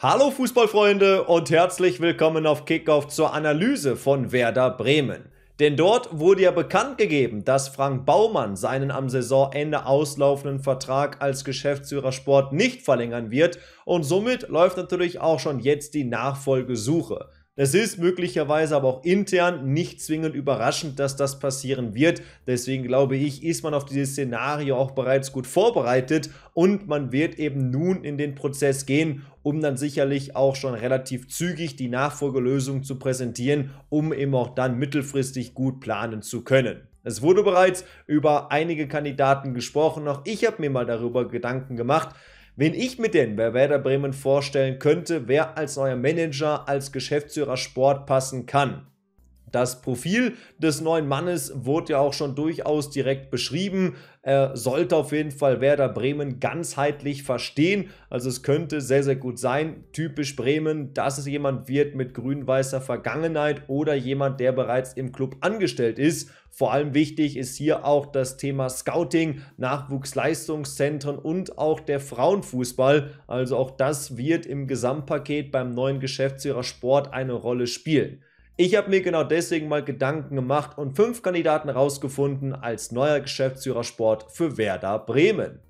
Hallo Fußballfreunde und herzlich willkommen auf Kickoff zur Analyse von Werder Bremen. Denn dort wurde ja bekannt gegeben, dass Frank Baumann seinen am Saisonende auslaufenden Vertrag als Geschäftsführer Sport nicht verlängern wird und somit läuft natürlich auch schon jetzt die Nachfolgesuche. Das ist möglicherweise aber auch intern nicht zwingend überraschend, dass das passieren wird. Deswegen glaube ich, ist man auf dieses Szenario auch bereits gut vorbereitet und man wird eben nun in den Prozess gehen, um dann sicherlich auch schon relativ zügig die Nachfolgelösung zu präsentieren, um eben auch dann mittelfristig gut planen zu können. Es wurde bereits über einige Kandidaten gesprochen, auch ich habe mir mal darüber Gedanken gemacht. Wenn ich mir denn bei Werder Bremen vorstellen könnte, wer als neuer Manager, als Geschäftsführer Sport passen kann. Das Profil des neuen Mannes wurde ja auch schon durchaus direkt beschrieben. Er sollte auf jeden Fall Werder Bremen ganzheitlich verstehen. Also es könnte sehr, sehr gut sein, typisch Bremen, dass es jemand wird mit grün-weißer Vergangenheit oder jemand, der bereits im Club angestellt ist. Vor allem wichtig ist hier auch das Thema Scouting, Nachwuchsleistungszentren und auch der Frauenfußball. Also auch das wird im Gesamtpaket beim neuen Geschäftsführer Sport eine Rolle spielen. Ich habe mir genau deswegen mal Gedanken gemacht und fünf Kandidaten rausgefunden als neuer Geschäftsführer Sport für Werder Bremen.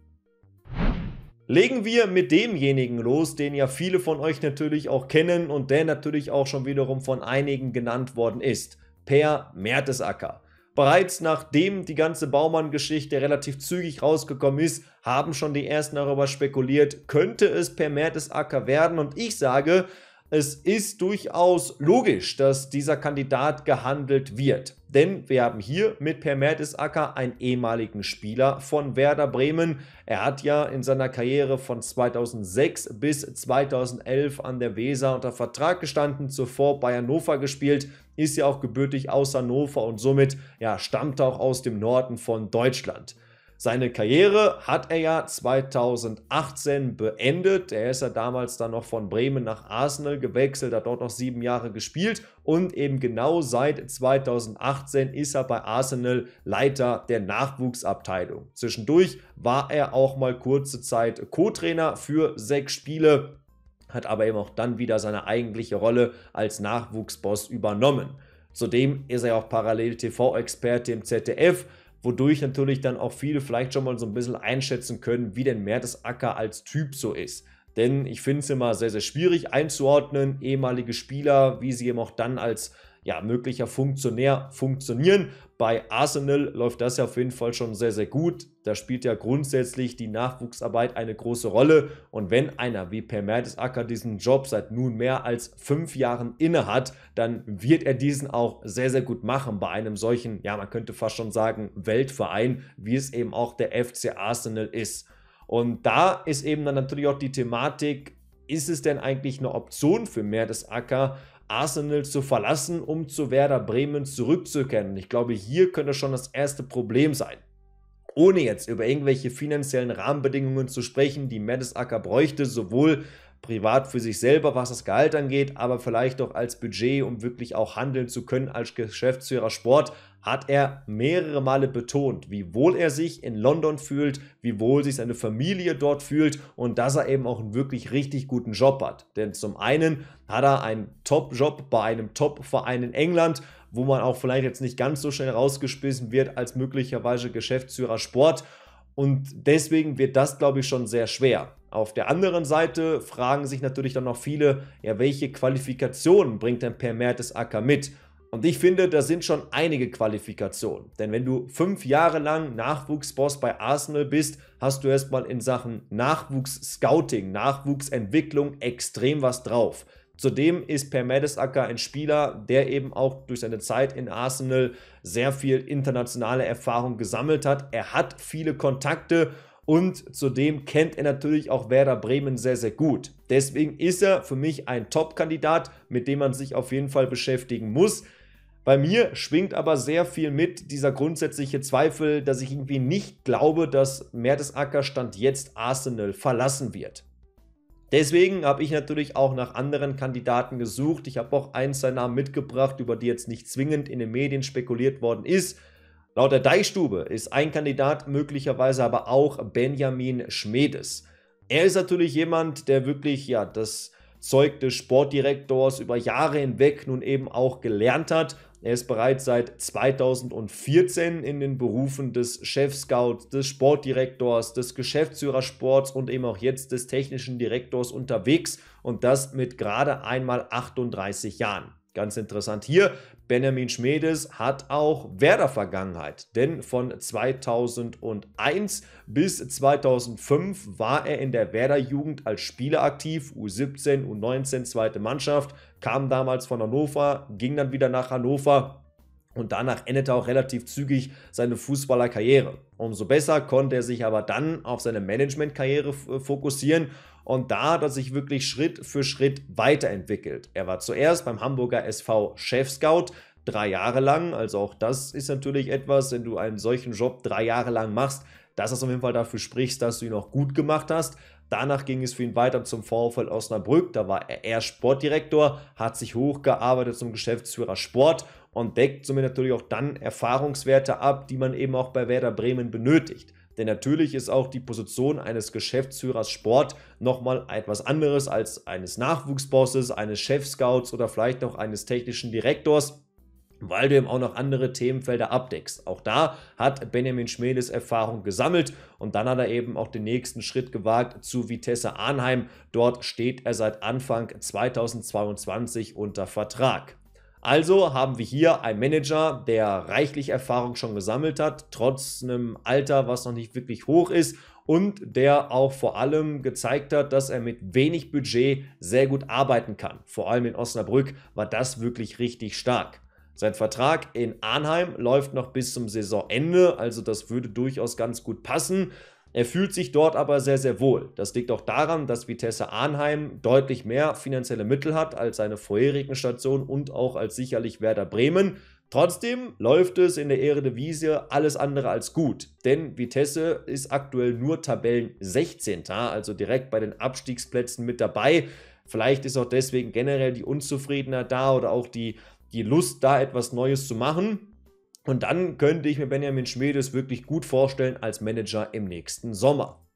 Legen wir mit demjenigen los, den ja viele von euch natürlich auch kennen und der natürlich auch schon wiederum von einigen genannt worden ist. Per Mertesacker. Bereits nachdem die ganze Baumann-Geschichte relativ zügig rausgekommen ist, haben schon die ersten darüber spekuliert, könnte es per Mertesacker werden und ich sage, es ist durchaus logisch, dass dieser Kandidat gehandelt wird. Denn wir haben hier mit Per Mertesacker einen ehemaligen Spieler von Werder Bremen. Er hat ja in seiner Karriere von 2006 bis 2011 an der Weser unter Vertrag gestanden, zuvor bei Hannover gespielt, ist ja auch gebürtig aus Hannover und somit ja, stammt auch aus dem Norden von Deutschland. Seine Karriere hat er ja 2018 beendet. Er ist ja damals dann noch von Bremen nach Arsenal gewechselt, hat dort noch sieben Jahre gespielt und eben genau seit 2018 ist er bei Arsenal Leiter der Nachwuchsabteilung. Zwischendurch war er auch mal kurze Zeit Co-Trainer für sechs Spiele, hat aber eben auch dann wieder seine eigentliche Rolle als Nachwuchsboss übernommen. Zudem ist er auch parallel TV-Experte im ZDF, wodurch natürlich dann auch viele vielleicht schon mal so ein bisschen einschätzen können, wie denn Acker als Typ so ist. Denn ich finde es immer sehr, sehr schwierig einzuordnen, ehemalige Spieler, wie sie eben auch dann als ja, möglicher Funktionär funktionieren. Bei Arsenal läuft das ja auf jeden Fall schon sehr, sehr gut. Da spielt ja grundsätzlich die Nachwuchsarbeit eine große Rolle. Und wenn einer wie Per Mertesacker diesen Job seit nun mehr als fünf Jahren inne hat, dann wird er diesen auch sehr, sehr gut machen bei einem solchen, ja, man könnte fast schon sagen, Weltverein, wie es eben auch der FC Arsenal ist. Und da ist eben dann natürlich auch die Thematik, ist es denn eigentlich eine Option für Mertesacker, Arsenal zu verlassen, um zu Werder Bremen zurückzukehren. ich glaube, hier könnte schon das erste Problem sein. Ohne jetzt über irgendwelche finanziellen Rahmenbedingungen zu sprechen, die Mertesacker bräuchte, sowohl privat für sich selber, was das Gehalt angeht, aber vielleicht auch als Budget, um wirklich auch handeln zu können als Geschäftsführer Sport, hat er mehrere Male betont, wie wohl er sich in London fühlt, wie wohl sich seine Familie dort fühlt und dass er eben auch einen wirklich richtig guten Job hat. Denn zum einen hat er einen Top-Job bei einem Top-Verein in England, wo man auch vielleicht jetzt nicht ganz so schnell rausgespissen wird als möglicherweise Geschäftsführer Sport. Und deswegen wird das, glaube ich, schon sehr schwer. Auf der anderen Seite fragen sich natürlich dann noch viele, ja, welche Qualifikationen bringt denn Per Mertesacker mit? Und ich finde, das sind schon einige Qualifikationen. Denn wenn du fünf Jahre lang Nachwuchsboss bei Arsenal bist, hast du erstmal in Sachen Nachwuchs-Scouting, Nachwuchsentwicklung extrem was drauf. Zudem ist Per Mertesacker ein Spieler, der eben auch durch seine Zeit in Arsenal sehr viel internationale Erfahrung gesammelt hat. Er hat viele Kontakte und zudem kennt er natürlich auch Werder Bremen sehr, sehr gut. Deswegen ist er für mich ein Top-Kandidat, mit dem man sich auf jeden Fall beschäftigen muss. Bei mir schwingt aber sehr viel mit dieser grundsätzliche Zweifel, dass ich irgendwie nicht glaube, dass Mertesacker Stand jetzt Arsenal verlassen wird. Deswegen habe ich natürlich auch nach anderen Kandidaten gesucht. Ich habe auch einen seiner Namen mitgebracht, über die jetzt nicht zwingend in den Medien spekuliert worden ist. Laut der Deichstube ist ein Kandidat möglicherweise aber auch Benjamin Schmedes. Er ist natürlich jemand, der wirklich ja das Zeug des Sportdirektors über Jahre hinweg nun eben auch gelernt hat. Er ist bereits seit 2014 in den Berufen des Chef-Scouts, des Sportdirektors, des Geschäftsführersports und eben auch jetzt des technischen Direktors unterwegs und das mit gerade einmal 38 Jahren. Ganz interessant hier, Benjamin Schmedes hat auch Werder-Vergangenheit, denn von 2001 bis 2005 war er in der Werder-Jugend als Spieler aktiv, U17, U19, zweite Mannschaft, kam damals von Hannover, ging dann wieder nach Hannover und danach endete auch relativ zügig seine Fußballerkarriere. Umso besser konnte er sich aber dann auf seine Managementkarriere fokussieren und da hat er sich wirklich Schritt für Schritt weiterentwickelt. Er war zuerst beim Hamburger SV Chefscout, drei Jahre lang. Also auch das ist natürlich etwas, wenn du einen solchen Job drei Jahre lang machst, dass das auf jeden Fall dafür spricht, dass du ihn auch gut gemacht hast. Danach ging es für ihn weiter zum VfL Osnabrück. Da war er eher Sportdirektor, hat sich hochgearbeitet zum Geschäftsführer Sport und deckt somit natürlich auch dann Erfahrungswerte ab, die man eben auch bei Werder Bremen benötigt. Denn natürlich ist auch die Position eines Geschäftsführers Sport nochmal etwas anderes als eines Nachwuchsbosses, eines Chefscouts oder vielleicht noch eines technischen Direktors weil du eben auch noch andere Themenfelder abdeckst. Auch da hat Benjamin Schmedes Erfahrung gesammelt und dann hat er eben auch den nächsten Schritt gewagt zu Vitesse Arnheim. Dort steht er seit Anfang 2022 unter Vertrag. Also haben wir hier einen Manager, der reichlich Erfahrung schon gesammelt hat, trotz einem Alter, was noch nicht wirklich hoch ist und der auch vor allem gezeigt hat, dass er mit wenig Budget sehr gut arbeiten kann. Vor allem in Osnabrück war das wirklich richtig stark. Sein Vertrag in Arnheim läuft noch bis zum Saisonende, also das würde durchaus ganz gut passen. Er fühlt sich dort aber sehr, sehr wohl. Das liegt auch daran, dass Vitesse Arnheim deutlich mehr finanzielle Mittel hat als seine vorherigen Stationen und auch als sicherlich Werder Bremen. Trotzdem läuft es in der Eredivisie alles andere als gut, denn Vitesse ist aktuell nur Tabellen 16. also direkt bei den Abstiegsplätzen mit dabei. Vielleicht ist auch deswegen generell die Unzufriedenheit da oder auch die, die Lust da, etwas Neues zu machen. Und dann könnte ich mir Benjamin Schmedes wirklich gut vorstellen als Manager im nächsten Sommer.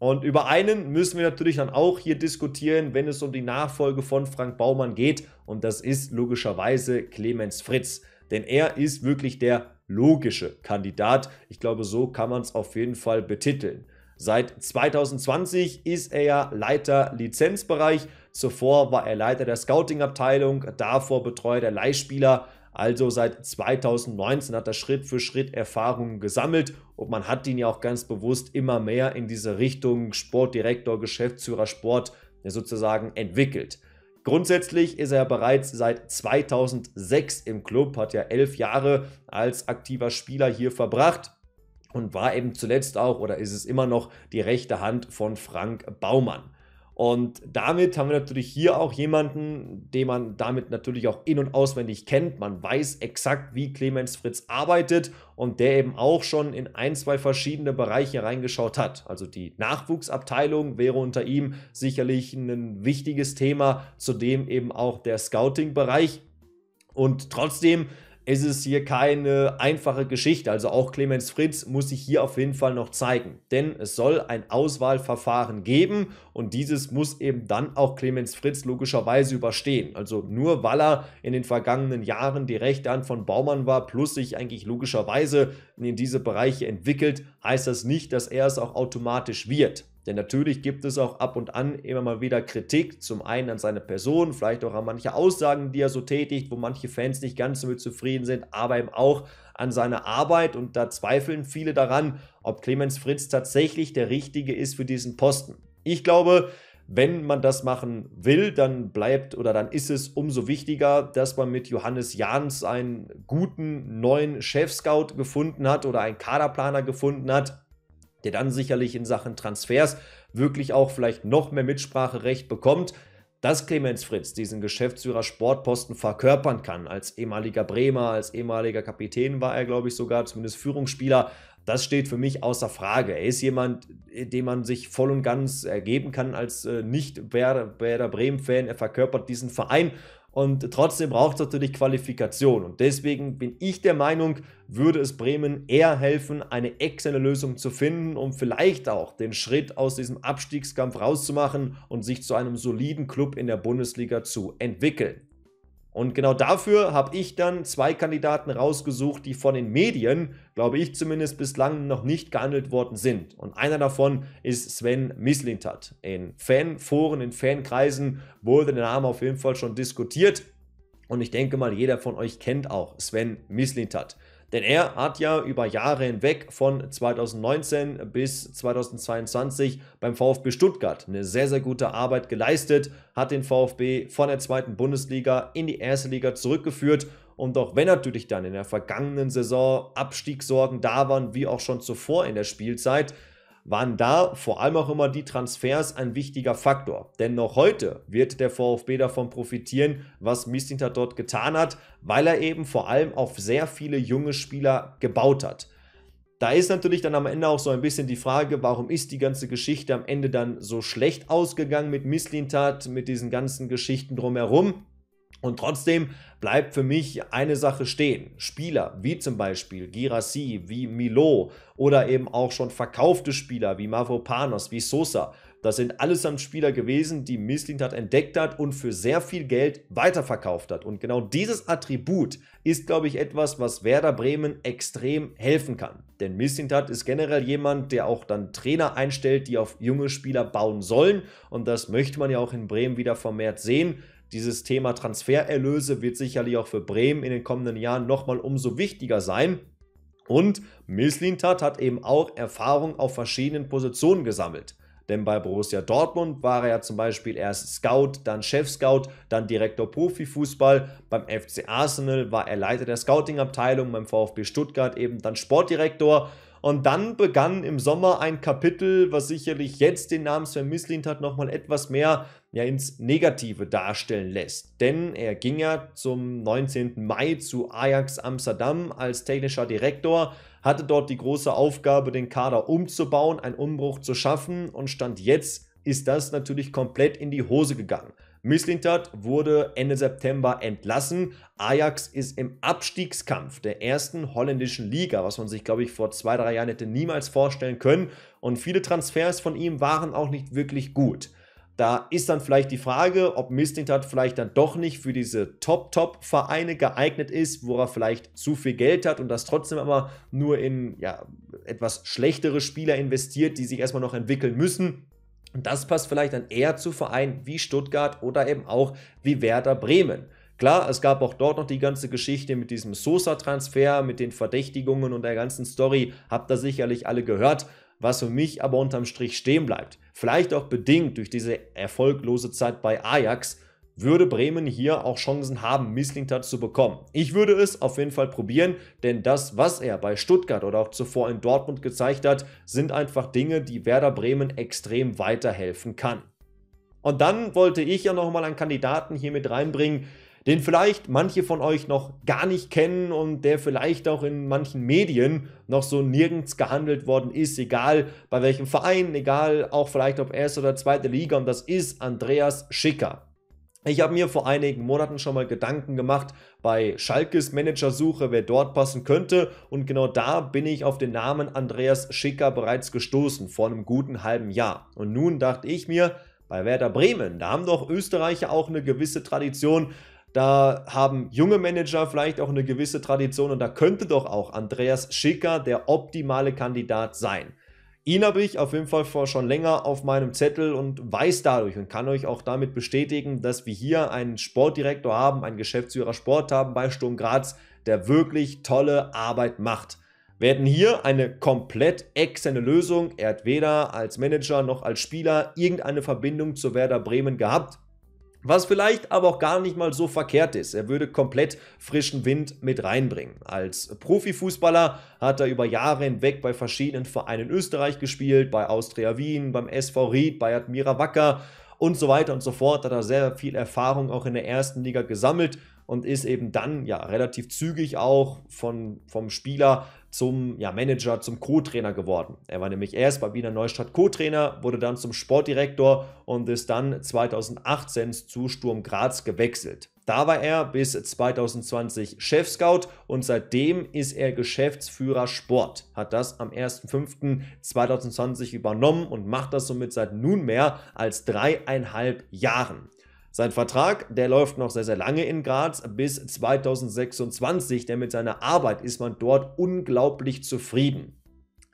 Und über einen müssen wir natürlich dann auch hier diskutieren, wenn es um die Nachfolge von Frank Baumann geht. Und das ist logischerweise Clemens Fritz. Denn er ist wirklich der logische Kandidat. Ich glaube, so kann man es auf jeden Fall betiteln. Seit 2020 ist er ja Leiter Lizenzbereich. Zuvor war er Leiter der Scouting-Abteilung. Davor betreut er Leihspieler. Also seit 2019 hat er Schritt für Schritt Erfahrungen gesammelt und man hat ihn ja auch ganz bewusst immer mehr in diese Richtung Sportdirektor, Geschäftsführer, Sport sozusagen entwickelt. Grundsätzlich ist er bereits seit 2006 im Club, hat ja elf Jahre als aktiver Spieler hier verbracht und war eben zuletzt auch oder ist es immer noch die rechte Hand von Frank Baumann. Und damit haben wir natürlich hier auch jemanden, den man damit natürlich auch in- und auswendig kennt. Man weiß exakt, wie Clemens Fritz arbeitet und der eben auch schon in ein, zwei verschiedene Bereiche reingeschaut hat. Also die Nachwuchsabteilung wäre unter ihm sicherlich ein wichtiges Thema, zudem eben auch der Scouting-Bereich. Und trotzdem ist es hier keine einfache Geschichte. Also auch Clemens Fritz muss sich hier auf jeden Fall noch zeigen. Denn es soll ein Auswahlverfahren geben und dieses muss eben dann auch Clemens Fritz logischerweise überstehen. Also nur weil er in den vergangenen Jahren die rechte Hand von Baumann war, plus sich eigentlich logischerweise in diese Bereiche entwickelt, heißt das nicht, dass er es auch automatisch wird. Denn natürlich gibt es auch ab und an immer mal wieder Kritik, zum einen an seine Person, vielleicht auch an manche Aussagen, die er so tätigt, wo manche Fans nicht ganz so mit zufrieden sind, aber eben auch an seine Arbeit und da zweifeln viele daran, ob Clemens Fritz tatsächlich der Richtige ist für diesen Posten. Ich glaube, wenn man das machen will, dann bleibt oder dann ist es umso wichtiger, dass man mit Johannes Jahns einen guten neuen Chef-Scout gefunden hat oder einen Kaderplaner gefunden hat, der dann sicherlich in Sachen Transfers wirklich auch vielleicht noch mehr Mitspracherecht bekommt, dass Clemens Fritz diesen Geschäftsführer Sportposten verkörpern kann. Als ehemaliger Bremer, als ehemaliger Kapitän war er, glaube ich, sogar zumindest Führungsspieler. Das steht für mich außer Frage. Er ist jemand, äh, dem man sich voll und ganz ergeben kann als äh, nicht Werder, Bremen-Fan. Er verkörpert diesen Verein und trotzdem braucht es natürlich Qualifikation. Und deswegen bin ich der Meinung, würde es Bremen eher helfen, eine externe Lösung zu finden, um vielleicht auch den Schritt aus diesem Abstiegskampf rauszumachen und sich zu einem soliden Club in der Bundesliga zu entwickeln. Und genau dafür habe ich dann zwei Kandidaten rausgesucht, die von den Medien, glaube ich zumindest, bislang noch nicht gehandelt worden sind. Und einer davon ist Sven Mislintat. In Fanforen, in Fankreisen wurde der Name auf jeden Fall schon diskutiert. Und ich denke mal, jeder von euch kennt auch Sven Mislintat. Denn er hat ja über Jahre hinweg von 2019 bis 2022 beim VfB Stuttgart eine sehr, sehr gute Arbeit geleistet, hat den VfB von der zweiten Bundesliga in die erste Liga zurückgeführt und auch wenn natürlich dann in der vergangenen Saison Abstiegssorgen da waren, wie auch schon zuvor in der Spielzeit, waren da vor allem auch immer die Transfers ein wichtiger Faktor. Denn noch heute wird der VfB davon profitieren, was Mistinter dort getan hat, weil er eben vor allem auf sehr viele junge Spieler gebaut hat. Da ist natürlich dann am Ende auch so ein bisschen die Frage, warum ist die ganze Geschichte am Ende dann so schlecht ausgegangen mit Misslintat, mit diesen ganzen Geschichten drumherum? Und trotzdem bleibt für mich eine Sache stehen. Spieler wie zum Beispiel Girassi, wie Milo oder eben auch schon verkaufte Spieler wie Mavropanos, wie Sosa, das sind allesamt Spieler gewesen, die Mislintat entdeckt hat und für sehr viel Geld weiterverkauft hat. Und genau dieses Attribut ist, glaube ich, etwas, was Werder Bremen extrem helfen kann. Denn Mislintat ist generell jemand, der auch dann Trainer einstellt, die auf junge Spieler bauen sollen. Und das möchte man ja auch in Bremen wieder vermehrt sehen. Dieses Thema Transfererlöse wird sicherlich auch für Bremen in den kommenden Jahren nochmal umso wichtiger sein. Und Mislintat hat eben auch Erfahrung auf verschiedenen Positionen gesammelt. Denn bei Borussia Dortmund war er ja zum Beispiel erst Scout, dann Chef-Scout, dann Direktor Profifußball. Beim FC Arsenal war er Leiter der Scouting-Abteilung, beim VfB Stuttgart eben dann Sportdirektor. Und dann begann im Sommer ein Kapitel, was sicherlich jetzt den Namen Sven Mislintat nochmal etwas mehr ja ins Negative darstellen lässt. Denn er ging ja zum 19. Mai zu Ajax Amsterdam als technischer Direktor, hatte dort die große Aufgabe, den Kader umzubauen, einen Umbruch zu schaffen und stand jetzt ist das natürlich komplett in die Hose gegangen. Mislintat wurde Ende September entlassen. Ajax ist im Abstiegskampf der ersten holländischen Liga, was man sich, glaube ich, vor zwei, drei Jahren hätte niemals vorstellen können. Und viele Transfers von ihm waren auch nicht wirklich gut. Da ist dann vielleicht die Frage, ob Mistintat vielleicht dann doch nicht für diese Top-Top-Vereine geeignet ist, wo er vielleicht zu viel Geld hat und das trotzdem aber nur in ja, etwas schlechtere Spieler investiert, die sich erstmal noch entwickeln müssen. Und das passt vielleicht dann eher zu Vereinen wie Stuttgart oder eben auch wie Werder Bremen. Klar, es gab auch dort noch die ganze Geschichte mit diesem Sosa-Transfer, mit den Verdächtigungen und der ganzen Story, habt ihr sicherlich alle gehört was für mich aber unterm Strich stehen bleibt. Vielleicht auch bedingt durch diese erfolglose Zeit bei Ajax würde Bremen hier auch Chancen haben, Misslintat zu bekommen. Ich würde es auf jeden Fall probieren, denn das, was er bei Stuttgart oder auch zuvor in Dortmund gezeigt hat, sind einfach Dinge, die Werder Bremen extrem weiterhelfen kann. Und dann wollte ich ja nochmal einen Kandidaten hier mit reinbringen, den vielleicht manche von euch noch gar nicht kennen und der vielleicht auch in manchen Medien noch so nirgends gehandelt worden ist, egal bei welchem Verein, egal auch vielleicht ob erste oder zweite Liga und das ist Andreas Schicker. Ich habe mir vor einigen Monaten schon mal Gedanken gemacht bei Schalkes Managersuche, wer dort passen könnte. Und genau da bin ich auf den Namen Andreas Schicker bereits gestoßen, vor einem guten halben Jahr. Und nun dachte ich mir, bei Werder Bremen, da haben doch Österreicher auch eine gewisse Tradition, da haben junge Manager vielleicht auch eine gewisse Tradition und da könnte doch auch Andreas Schicker der optimale Kandidat sein. Ihn habe ich auf jeden Fall vor schon länger auf meinem Zettel und weiß dadurch und kann euch auch damit bestätigen, dass wir hier einen Sportdirektor haben, einen Geschäftsführer Sport haben bei Sturm Graz, der wirklich tolle Arbeit macht. Wir hätten hier eine komplett externe Lösung. Er hat weder als Manager noch als Spieler irgendeine Verbindung zu Werder Bremen gehabt. Was vielleicht aber auch gar nicht mal so verkehrt ist. Er würde komplett frischen Wind mit reinbringen. Als Profifußballer hat er über Jahre hinweg bei verschiedenen Vereinen Österreich gespielt, bei Austria Wien, beim SV Ried, bei Admira Wacker und so weiter und so fort. Hat er sehr viel Erfahrung auch in der ersten Liga gesammelt und ist eben dann ja relativ zügig auch von, vom Spieler zum ja, Manager, zum Co-Trainer geworden. Er war nämlich erst bei Wiener Neustadt Co-Trainer, wurde dann zum Sportdirektor und ist dann 2018 zu Sturm Graz gewechselt. Da war er bis 2020 Chefscout und seitdem ist er Geschäftsführer Sport. Hat das am 1.5.2020 übernommen und macht das somit seit nunmehr als dreieinhalb Jahren. Sein Vertrag, der läuft noch sehr, sehr lange in Graz bis 2026, denn mit seiner Arbeit ist man dort unglaublich zufrieden.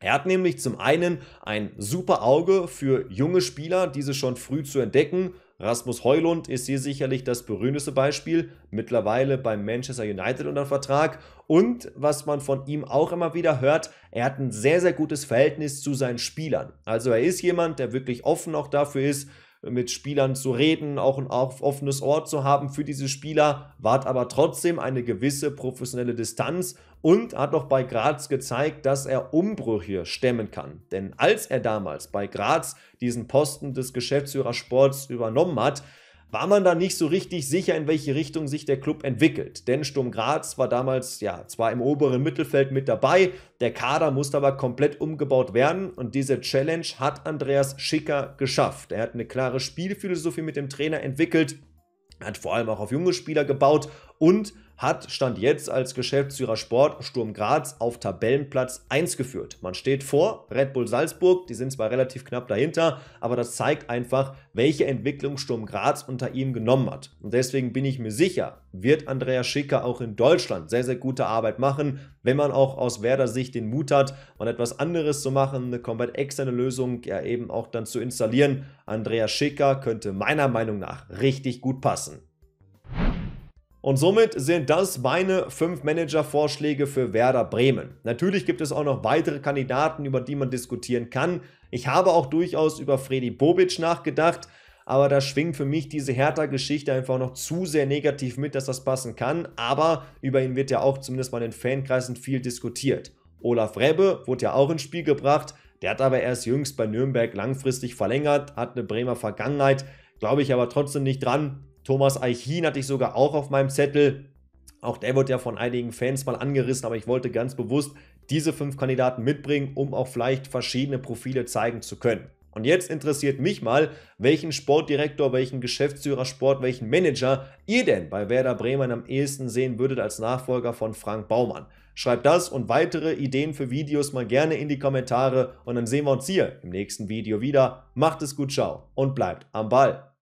Er hat nämlich zum einen ein super Auge für junge Spieler, diese schon früh zu entdecken. Rasmus Heulund ist hier sicherlich das berühmteste Beispiel, mittlerweile beim Manchester United unter Vertrag. Und was man von ihm auch immer wieder hört, er hat ein sehr, sehr gutes Verhältnis zu seinen Spielern. Also er ist jemand, der wirklich offen auch dafür ist, mit Spielern zu reden, auch ein offenes Ohr zu haben für diese Spieler, wahrt aber trotzdem eine gewisse professionelle Distanz und hat auch bei Graz gezeigt, dass er Umbrüche stemmen kann. Denn als er damals bei Graz diesen Posten des Geschäftsführersports übernommen hat, war man da nicht so richtig sicher, in welche Richtung sich der Club entwickelt. Denn Sturm Graz war damals ja zwar im oberen Mittelfeld mit dabei, der Kader musste aber komplett umgebaut werden und diese Challenge hat Andreas Schicker geschafft. Er hat eine klare Spielphilosophie mit dem Trainer entwickelt, hat vor allem auch auf junge Spieler gebaut und hat Stand jetzt als Geschäftsführer Sport Sturm Graz auf Tabellenplatz 1 geführt. Man steht vor Red Bull Salzburg, die sind zwar relativ knapp dahinter, aber das zeigt einfach, welche Entwicklung Sturm Graz unter ihm genommen hat. Und deswegen bin ich mir sicher, wird Andreas Schicker auch in Deutschland sehr, sehr gute Arbeit machen, wenn man auch aus Werder Sicht den Mut hat, mal etwas anderes zu machen, eine komplett externe Lösung ja eben auch dann zu installieren. Andreas Schicker könnte meiner Meinung nach richtig gut passen. Und somit sind das meine fünf Manager-Vorschläge für Werder Bremen. Natürlich gibt es auch noch weitere Kandidaten, über die man diskutieren kann. Ich habe auch durchaus über Freddy Bobic nachgedacht, aber da schwingt für mich diese Hertha-Geschichte einfach noch zu sehr negativ mit, dass das passen kann. Aber über ihn wird ja auch zumindest mal in Fankreisen viel diskutiert. Olaf Rebbe wurde ja auch ins Spiel gebracht. Der hat aber erst jüngst bei Nürnberg langfristig verlängert, hat eine Bremer Vergangenheit. Glaube ich aber trotzdem nicht dran. Thomas Eichin hatte ich sogar auch auf meinem Zettel. Auch der wird ja von einigen Fans mal angerissen, aber ich wollte ganz bewusst diese fünf Kandidaten mitbringen, um auch vielleicht verschiedene Profile zeigen zu können. Und jetzt interessiert mich mal, welchen Sportdirektor, welchen Geschäftsführer Sport, welchen Manager ihr denn bei Werder Bremen am ehesten sehen würdet als Nachfolger von Frank Baumann. Schreibt das und weitere Ideen für Videos mal gerne in die Kommentare und dann sehen wir uns hier im nächsten Video wieder. Macht es gut, ciao und bleibt am Ball.